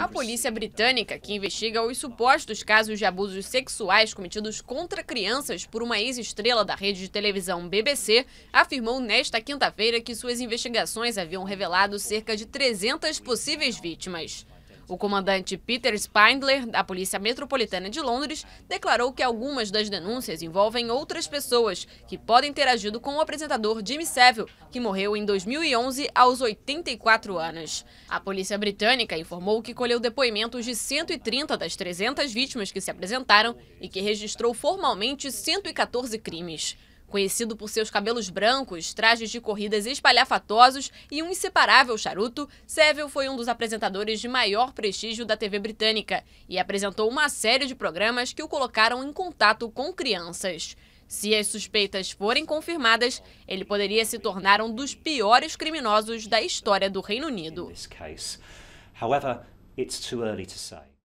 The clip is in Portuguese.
A polícia britânica, que investiga os supostos casos de abusos sexuais cometidos contra crianças por uma ex-estrela da rede de televisão BBC, afirmou nesta quinta-feira que suas investigações haviam revelado cerca de 300 possíveis vítimas. O comandante Peter Spindler, da Polícia Metropolitana de Londres, declarou que algumas das denúncias envolvem outras pessoas que podem ter agido com o apresentador Jimmy Savile, que morreu em 2011 aos 84 anos. A polícia britânica informou que colheu depoimentos de 130 das 300 vítimas que se apresentaram e que registrou formalmente 114 crimes. Conhecido por seus cabelos brancos, trajes de corridas espalhafatosos e um inseparável charuto, Seville foi um dos apresentadores de maior prestígio da TV britânica e apresentou uma série de programas que o colocaram em contato com crianças. Se as suspeitas forem confirmadas, ele poderia se tornar um dos piores criminosos da história do Reino Unido. However, it's too early to say.